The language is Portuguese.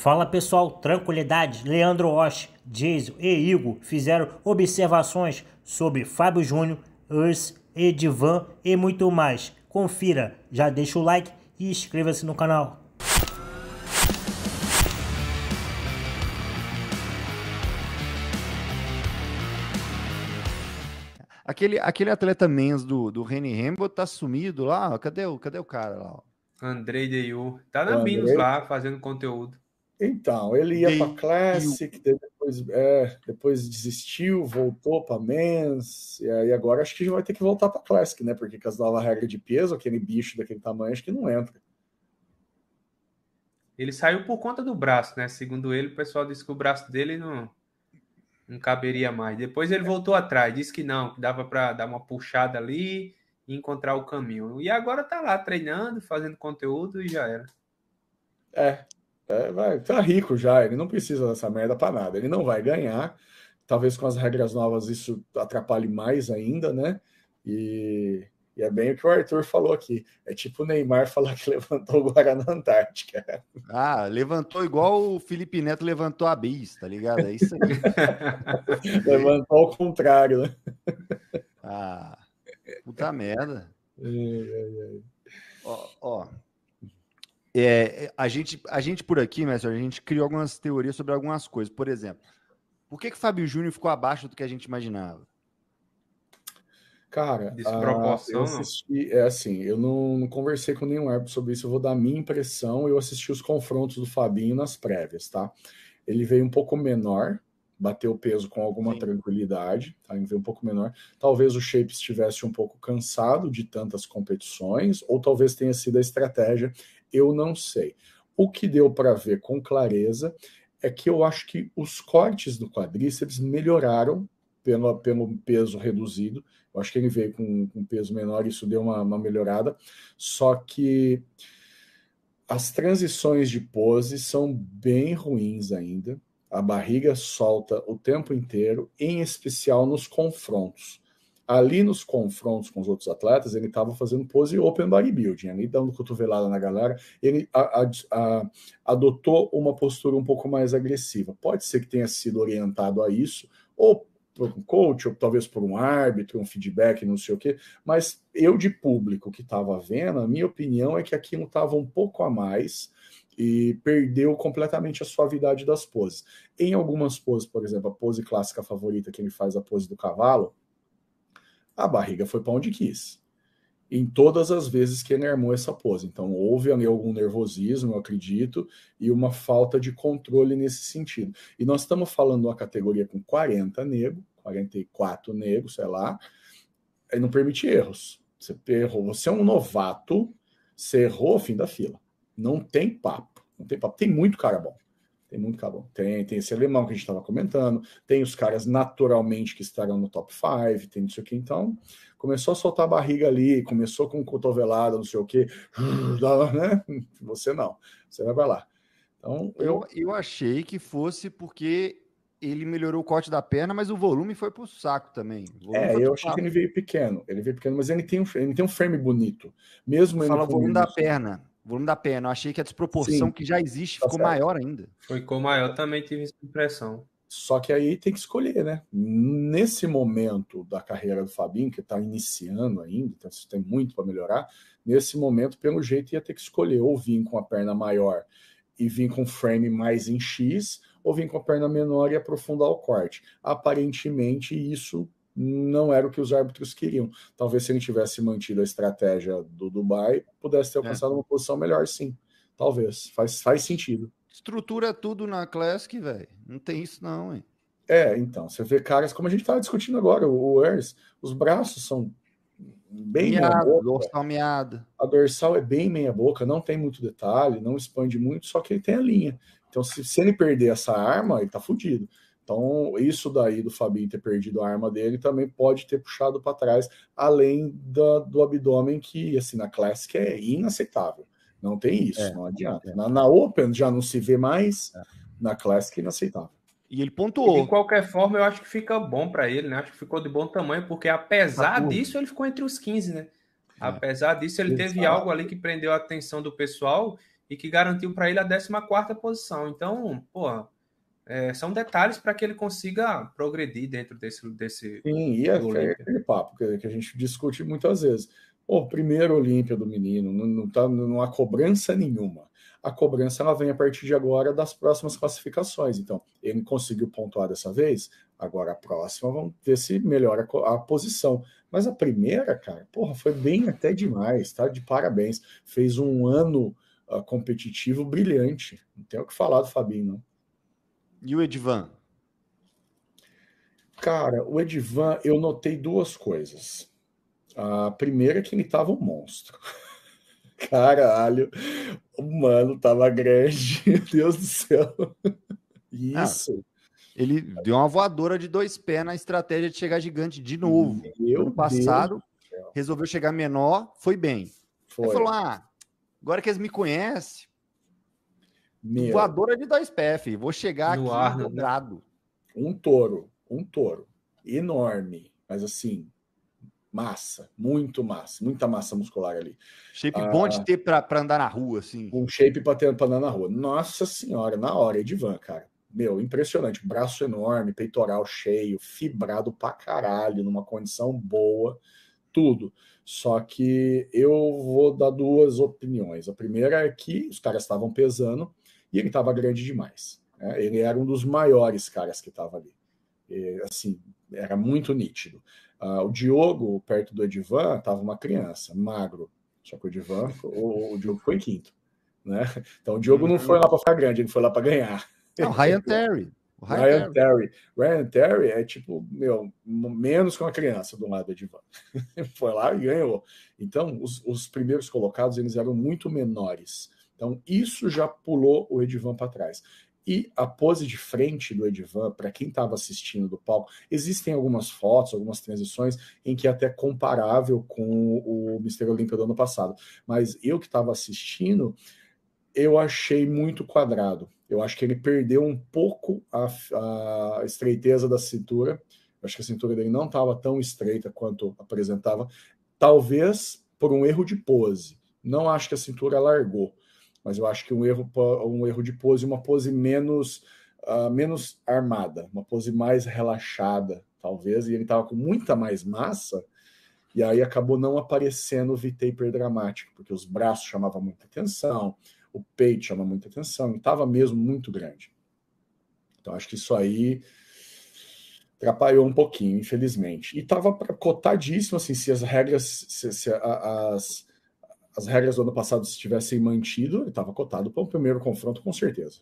Fala pessoal, tranquilidade. Leandro Osh, Jason e Igor fizeram observações sobre Fábio Júnior, Urs, Edivan e muito mais. Confira, já deixa o like e inscreva-se no canal. Aquele, aquele atleta menos do, do Rene Hembo tá sumido lá. Cadê o, cadê o cara lá? Andrei Deiu. Tá na Binus lá fazendo conteúdo. Então, ele ia para Classic, depois, é, depois desistiu, voltou para Men's, e aí agora acho que vai ter que voltar para Classic, né? Porque com as novas regras de peso, aquele bicho daquele tamanho, acho que não entra. Ele saiu por conta do braço, né? Segundo ele, o pessoal disse que o braço dele não, não caberia mais. Depois ele voltou atrás, disse que não, que dava para dar uma puxada ali e encontrar o caminho. E agora tá lá treinando, fazendo conteúdo e já era. É, é, vai, tá rico já, ele não precisa dessa merda para nada. Ele não vai ganhar. Talvez com as regras novas isso atrapalhe mais ainda, né? E, e é bem o que o Arthur falou aqui. É tipo o Neymar falar que levantou o Guaraná Antártica. Ah, levantou igual o Felipe Neto levantou a bis, tá ligado? É isso aí. levantou ao contrário, né? Ah, puta merda. Ó, ó, é, a, gente, a gente por aqui, mestre, a gente criou algumas teorias sobre algumas coisas. Por exemplo, por que, que Fábio Júnior ficou abaixo do que a gente imaginava? Cara, Desproporção. Ah, assisti, é assim, eu não, não, conversei com nenhum árbitro sobre isso, eu vou dar minha impressão. Eu assisti os confrontos do Fabinho nas prévias, tá? Ele veio um pouco menor, bateu peso com alguma Sim. tranquilidade, tá? Ele veio um pouco menor. Talvez o Shape estivesse um pouco cansado de tantas competições, ou talvez tenha sido a estratégia eu não sei. O que deu para ver com clareza é que eu acho que os cortes do quadríceps melhoraram pelo, pelo peso reduzido. Eu acho que ele veio com, um peso menor, isso deu uma, uma melhorada. Só que as transições de pose são bem ruins ainda. A barriga solta o tempo inteiro, em especial nos confrontos ali nos confrontos com os outros atletas, ele estava fazendo pose open bodybuilding, ali dando cotovelada na galera, ele a, a, a, adotou uma postura um pouco mais agressiva. Pode ser que tenha sido orientado a isso, ou por um coach, ou talvez por um árbitro, um feedback, não sei o quê, mas eu de público que estava vendo, a minha opinião é que aquilo estava um pouco a mais, e perdeu completamente a suavidade das poses. Em algumas poses, por exemplo, a pose clássica favorita que ele faz, a pose do cavalo, a barriga foi para onde quis. Em todas as vezes que ele armou essa pose. Então, houve ali algum nervosismo, eu acredito, e uma falta de controle nesse sentido. E nós estamos falando de uma categoria com 40 negros, 44 negros, sei lá, e não permite erros. Você errou, você é um novato, você errou fim da fila. Não tem papo, não tem papo. Tem muito cara bom. Tem muito Cabão. Tem, tem esse alemão que a gente estava comentando, tem os caras naturalmente que estarão no top 5, tem isso aqui. Então, começou a soltar a barriga ali, começou com cotovelada, não sei o quê. Né? Você não, você vai lá. Então, eu... eu... Eu, achei que fosse porque ele melhorou o corte da perna, mas o volume foi pro saco também. É, eu achei que ele veio pequeno. Ele veio pequeno, mas ele tem um, ele tem um frame bonito. Mesmo Fala o volume da perna volume da perna. Eu achei que a desproporção Sim. que já existe tá ficou maior ainda. Ficou maior, também tive essa impressão. Só que aí tem que escolher, né? Nesse momento da carreira do Fabinho, que está iniciando ainda, então você tem muito para melhorar, nesse momento, pelo jeito, ia ter que escolher ou vir com a perna maior e vir com frame mais em X, ou vir com a perna menor e aprofundar o corte. Aparentemente, isso não era o que os árbitros queriam. Talvez se ele tivesse mantido a estratégia do Dubai, pudesse ter é. alcançado é. uma posição melhor, sim. Talvez. Faz, faz sentido. Estrutura tudo na Classic, velho. Não tem isso, não, hein? É, então, você vê caras, como a gente estava discutindo agora, o Ernst, os braços são bem meia boca. Dorsal A dorsal é bem meia boca, não tem muito detalhe, não expande muito, só que ele tem a linha. Então, se, se ele perder essa arma, ele tá fudido. Então, isso daí do Fabinho ter perdido a arma dele também pode ter puxado para trás, além da, do abdômen, que assim, na Classic é inaceitável. Não tem isso, é, não adianta. É. Na, na, Open já não se vê mais, é. na Classic é inaceitável. E ele pontuou. E de qualquer forma, eu acho que fica bom para ele, né? Acho que ficou de bom tamanho, porque apesar tá disso, ele ficou entre os 15, né? É. Apesar disso, ele teve algo ali que prendeu a atenção do pessoal e que garantiu para ele a 14 posição. Então, porra é, são detalhes para que ele consiga progredir dentro desse. desse Sim, e é, é aquele papo que, que, a gente discute muitas vezes. Pô, primeiro Olímpia do menino, não, não, tá, não há cobrança nenhuma. A cobrança ela vem a partir de agora das próximas classificações. Então, ele conseguiu pontuar dessa vez, agora a próxima vamos ver se melhora a, a posição. Mas a primeira, cara, porra, foi bem até demais, tá? De parabéns. Fez um ano uh, competitivo brilhante. Não tem o que falar do Fabinho, não. E o Edvan? Cara, o Edvan, eu notei duas coisas. A primeira é que ele tava um monstro. Caralho, o mano tava grande, meu Deus do céu. Ah, isso. Ah, ele deu uma voadora de dois pés na estratégia de chegar gigante de novo. Meu passado, Deus resolveu chegar menor, foi bem. Foi. Ele falou: ah, agora que eles me conhecem, meu. Voadora de dois PF, Vou chegar no aqui quadrado. Né? Um touro, um touro. Enorme, mas assim, massa, muito massa, muita massa muscular ali. Shape ah, bom de ter para andar na rua, assim. Um shape para andar na rua. Nossa senhora, na hora, Edvan, Edivan, cara. Meu, impressionante. Braço enorme, peitoral cheio, fibrado pra caralho, numa condição boa, tudo. Só que eu vou dar duas opiniões. A primeira é que os caras estavam pesando e ele estava grande demais. Né? Ele era um dos maiores caras que estava ali. E, assim, era muito nítido. Uh, o Diogo, perto do Edivan, estava uma criança, magro. Só que o Edivan, o, o Diogo foi em quinto. Né? Então o Diogo não foi lá para ficar grande, ele foi lá para ganhar. Não, Ryan Terry. O Ryan, Ryan Terry. Terry. Ryan Terry é tipo, meu, menos que uma criança do lado do Edivan. foi lá e ganhou. Então, os, os primeiros colocados, eles eram muito menores então, isso já pulou o Edivan para trás. E a pose de frente do Edivan, para quem estava assistindo do palco, existem algumas fotos, algumas transições em que é até comparável com o Mister Olímpico do ano passado. Mas eu que estava assistindo, eu achei muito quadrado. Eu acho que ele perdeu um pouco a, a estreiteza da cintura. Eu acho que a cintura dele não estava tão estreita quanto apresentava. Talvez por um erro de pose. Não acho que a cintura largou mas eu acho que um erro, um erro de pose, uma pose menos, uh, menos armada, uma pose mais relaxada, talvez. E ele estava com muita mais massa, e aí acabou não aparecendo o V-taper dramático, porque os braços chamavam muita atenção, o peito chama muita atenção, e estava mesmo muito grande. Então acho que isso aí atrapalhou um pouquinho, infelizmente. E estava cotadíssimo, assim, se as regras, se, se as, as regras do ano passado se tivessem mantido, ele estava cotado para um primeiro confronto, com certeza.